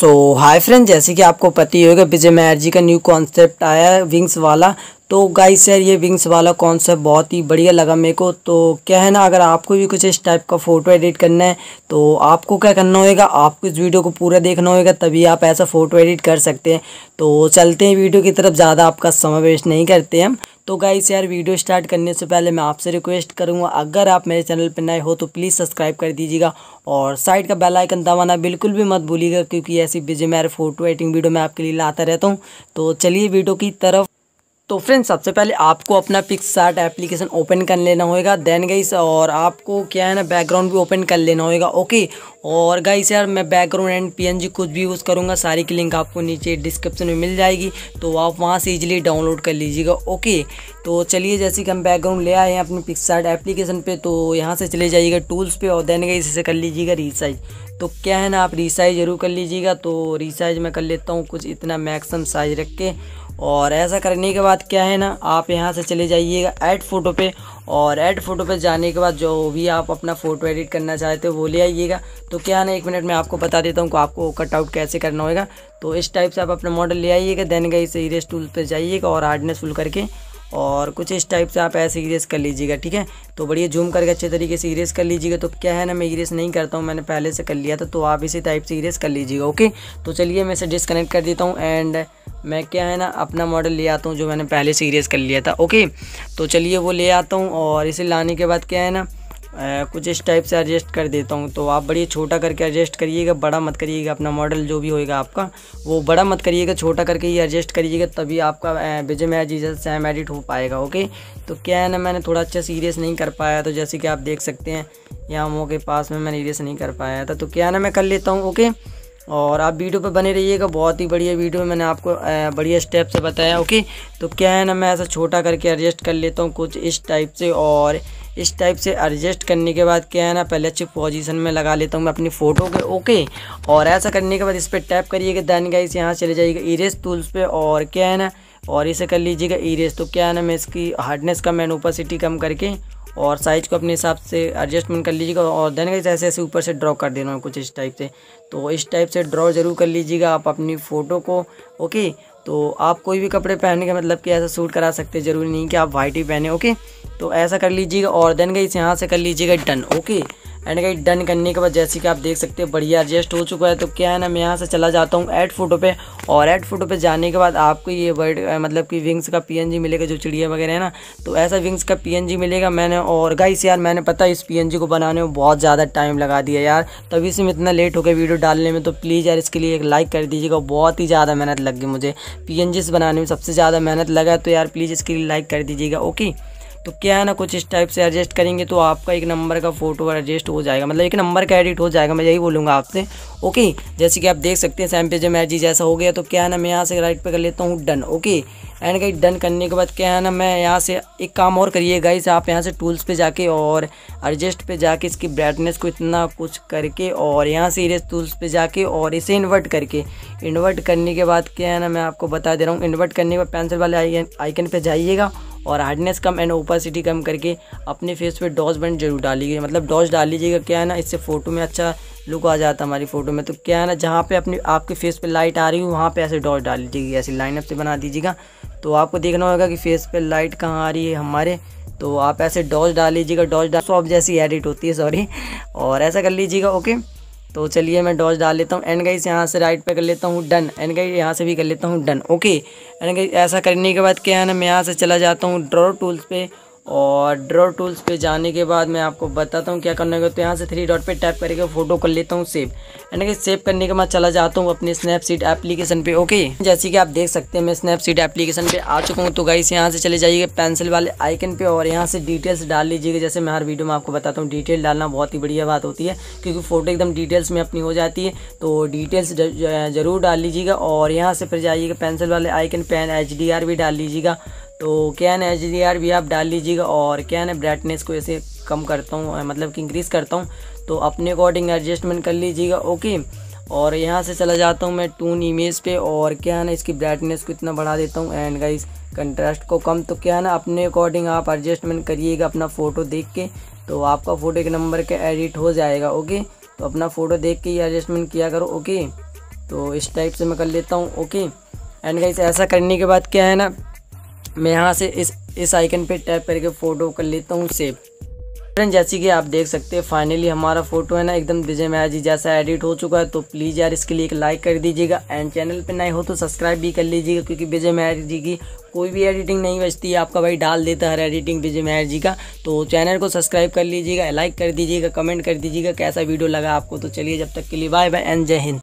सो hi friend जैसे कि आपको पता ही होगा विजय मैर जी का न्यू कॉन्सेप्ट आया विंग्स वाला तो गाइस यार ये विंग्स वाला कॉन्सेप्ट बहुत ही बढ़िया लगा मेरे को तो क्या है ना अगर आपको भी कुछ इस टाइप का फ़ोटो एडिट करना है तो आपको क्या करना होगा आपको इस वीडियो को पूरा देखना होगा तभी आप ऐसा फ़ोटो एडिट कर सकते हैं तो चलते हैं वीडियो की तरफ ज़्यादा आपका समय वेस्ट नहीं करते हम तो गाइस यार वीडियो स्टार्ट करने से पहले मैं आपसे रिक्वेस्ट करूँगा अगर आप मेरे चैनल पर नए हो तो प्लीज़ सब्सक्राइब कर दीजिएगा और साइड का बेल आइकन दबाना बिल्कुल भी मत भूलिएगा क्योंकि ऐसी बिजी मेरे फोटो एडिटिंग वीडियो मैं आपके लिए लाता रहता हूँ तो चलिए वीडियो की तरफ तो फ्रेंड्स सबसे पहले आपको अपना पिक्स एप्लीकेशन ओपन कर लेना होगा देन गई और आपको क्या है ना बैकग्राउंड भी ओपन कर लेना होगा ओके और गाइस यार मैं बैकग्राउंड एंड पीएनजी कुछ भी यूज़ करूँगा सारी की लिंक आपको नीचे डिस्क्रिप्शन में मिल जाएगी तो आप वहाँ से इजीली डाउनलोड कर लीजिएगा ओके तो चलिए जैसे कि हम बैकग्राउंड ले आए हैं अपने पिक्सार्ट एप्लीकेशन पे तो यहाँ से चले जाइएगा टूल्स पे और देने गई इसे कर लीजिएगा रिसाइज तो क्या है ना आप रिसाइज ज़रूर कर लीजिएगा तो रिसाइज मैं कर लेता हूँ कुछ इतना मैक्सम साइज रख के और ऐसा करने के बाद क्या है ना आप यहाँ से चले जाइएगा एड फोटो पे और एड फोटो पे जाने के बाद जो भी आप अपना फ़ोटो एडिट करना चाहते हो वो ले आइएगा तो क्या ना एक मिनट में आपको बता देता हूँ कि आपको कटआउट कैसे करना होगा तो इस टाइप से आप अपना मॉडल ले आइएगा देन गई से इरेज टूल पर जाइएगा और हार्डनेस फुल करके और कुछ इस टाइप से आप ऐसे इरेज कर लीजिएगा ठीक है तो बढ़िया जूम करके अच्छे तरीके से इरेज कर लीजिएगा तो क्या है ना मैं इरेज नहीं करता हूँ मैंने पहले से कर लिया था तो आप इसी टाइप से इरेज कर लीजिएगा ओके तो चलिए मैं इसे डिसकनेक्ट कर देता हूँ एंड मैं क्या है ना अपना मॉडल ले आता हूँ जो मैंने पहले से इरेज कर लिया था ओके तो चलिए वो ले आता हूँ और इसे लाने के बाद क्या है ना कुछ इस टाइप से एडजस्ट कर देता हूँ तो आप बढ़िया छोटा करके एडजस्ट करिएगा बड़ा मत करिएगा अपना मॉडल जो भी होएगा आपका वो बड़ा मत करिएगा छोटा करके ही एडजस्ट करिएगा तभी आपका विजय मैच सेम एडिट हो पाएगा ओके तो क्या है ना मैंने थोड़ा अच्छा सीरियस नहीं कर पाया तो जैसे कि आप देख सकते हैं यहाँ वो के पास में मैंने सीरियस नहीं कर पाया था तो क्या है ना मैं कर लेता हूँ ओके और आप वीडियो पर बने रहिएगा बहुत ही बढ़िया वीडियो मैंने आपको बढ़िया स्टेप से बताया ओके तो क्या है ना मैं ऐसा छोटा करके एडजस्ट कर लेता हूँ कुछ इस टाइप से और इस टाइप से एडजस्ट करने के बाद क्या है ना पहले अच्छी पोजीशन में लगा लेता हूँ मैं अपनी फ़ोटो के ओके और ऐसा करने के बाद इस पर टैप करिएगा दैन गाइस यहाँ चले जाइएगा इरेज टूल्स पर और क्या है ना और इसे कर लीजिएगा इरेज तो क्या है ना मैं इसकी हार्डनेस का मैंने ऊपर कम करके और साइज़ को अपने हिसाब से एडजस्टमेंट कर लीजिएगा और देन गई ऐसे ऐसे ऊपर से ड्रॉ कर देना है कुछ इस टाइप से तो इस टाइप से ड्रॉ ज़रूर कर लीजिएगा आप अपनी फ़ोटो को ओके तो आप कोई भी कपड़े पहनने का मतलब कि ऐसा सूट करा सकते हैं ज़रूरी नहीं कि आप वाइट ही पहने ओके तो ऐसा कर लीजिएगा और देन गई यहाँ से कर लीजिएगा done okay and guys done करने के बाद जैसे कि आप देख सकते हैं बढ़िया एडजस्ट हो चुका है तो क्या है ना मैं यहाँ से चला जाता हूँ एड फोटो पे और एड फोटो पे जाने के बाद आपको ये बर्ड मतलब कि विंग्स का पीएनजी मिलेगा जो चिड़िया वगैरह है ना तो ऐसा विंग्स का पीएनजी मिलेगा मैंने और गाइस यार मैंने पता इस पी को बनाने में बहुत ज़्यादा टाइम लगा दिया यार तभी से मैं इतना लेट हो गया वीडियो डालने में तो प्लीज़ यार इसके लिए एक लाइक कर दीजिएगा बहुत ही ज़्यादा मेहनत लग गई मुझे पी बनाने में सबसे ज़्यादा मेहनत लगा तो यार प्लीज़ इसके लिए लाइक कर दीजिएगा ओके तो क्या है ना कुछ इस टाइप से एडजस्ट करेंगे तो आपका एक नंबर का फ़ोटो एडजस्ट हो जाएगा मतलब एक नंबर का एडिट हो जाएगा मैं यही बोलूँगा आपसे ओके जैसे कि आप देख सकते हैं सैम पे जो मैजी जैसा हो गया तो क्या है ना मैं यहाँ से राइट पे कर लेता हूँ done okay and guys done करने के बाद क्या है ना मैं यहाँ से एक काम और करिए गाइस आप यहाँ से टूल्स पे जाके और एडजस्ट पे जाके इसकी ब्राइटनेस को इतना कुछ करके और यहाँ से इरेज टूल्स पे जाके और इसे इन्वर्ट करके इन्वर्ट करने के बाद क्या है ना मैं आपको बता दे रहा हूँ इन्वर्ट करने के बाद पेंसिल वाले आइकन आइकन पर जाइएगा और हार्डनेस कम एंड ओपासिटी कम करके अपने फेस पे डॉज बैंड जरूर डालिए मतलब डॉज डाल लीजिएगा क्या है ना इससे फ़ोटो में अच्छा लुक आ जाता हमारी फ़ोटो में तो क्या है ना जहाँ पे अपने आपके फेस पे लाइट आ रही हो वहाँ पे ऐसे डॉज डाल लीजिएगा ऐसी लाइनअप से बना दीजिएगा तो आपको देखना होगा कि फेस पे लाइट कहाँ आ रही है हमारे तो आप ऐसे डॉज डाल लीजिएगा डॉज डाल सॉफ्ट जैसी एडिट होती है सॉरी और ऐसा कर लीजिएगा ओके तो चलिए मैं डॉज डाल लेता हूँ एंड गाइस यहाँ से राइट पे कर लेता हूँ डन एंड गाइस यहाँ से भी कर लेता हूँ डन ओके एंड गाइस ऐसा करने के बाद क्या है ना मैं यहाँ से चला जाता हूँ ड्रॉ टूल्स पे और ड्रॉ टूल्स पे जाने के बाद मैं आपको बताता हूँ क्या करना होगा तो यहाँ से थ्री डॉट पे टैप करके फ़ोटो कर लेता हूँ सेव यानी कि सेव करने के बाद चला जाता हूँ अपने स्नैपसीड एप्लीकेशन पे ओके जैसे कि आप देख सकते हैं मैं स्नैपसीड एप्लीकेशन पे आ चुका हूँ तो गाइस यहाँ से चले जाइएगा पेंसिल वाले आइकन पे और यहाँ से डिटेल्स डाल लीजिएगा जैसे मैं हर वीडियो में आपको बताता हूँ डिटेल डालना बहुत ही बढ़िया बात होती है क्योंकि फ़ोटो एकदम डिटेल्स में अपनी हो जाती है तो डिटेल्स ज़रूर डाल लीजिएगा और यहाँ से फिर जाइएगा पेंसिल वाले आइकन पेन एच भी डाल लीजिएगा तो कैन एच डी आर भी आप डाल लीजिएगा और कैन है ब्राइटनेस को ऐसे कम करता हूँ मतलब कि इंक्रीज़ करता हूँ तो अपने अकॉर्डिंग एडजस्टमेंट कर लीजिएगा ओके और यहाँ से चला जाता हूँ मैं टून इमेज पे और क्या है ना इसकी ब्राइटनेस को इतना बढ़ा देता हूँ एंड गाइस कंट्रास्ट को कम तो क्या है ना अपने अकॉर्डिंग आप एडजस्टमेंट करिएगा अपना फ़ोटो देख के तो आपका फ़ोटो एक नंबर का एडिट हो जाएगा ओके तो अपना फ़ोटो देख के ही एडजस्टमेंट किया करो ओके तो इस टाइप से मैं कर लेता हूँ ओके एंड गाइस ऐसा करने के बाद क्या है ना मैं यहाँ से इस इस आइकन पे टैप करके फ़ोटो कर लेता हूँ सेव फ्रेंड जैसे कि आप देख सकते हैं फाइनली हमारा फोटो है ना एकदम विजय माया जी जैसा एडिट हो चुका है तो प्लीज़ यार इसके लिए एक लाइक कर दीजिएगा एंड चैनल पे नए हो तो सब्सक्राइब भी कर लीजिएगा क्योंकि विजय माया जी की कोई भी एडिटिंग नहीं बचती है आपका भाई डाल देता है हर एडिटिंग विजय माया जी का तो चैनल को सब्सक्राइब कर लीजिएगा लाइक कर दीजिएगा कमेंट कर दीजिएगा कैसा वीडियो लगा आपको तो चलिए जब तक के लिए बाय बाय एंड जय हिंद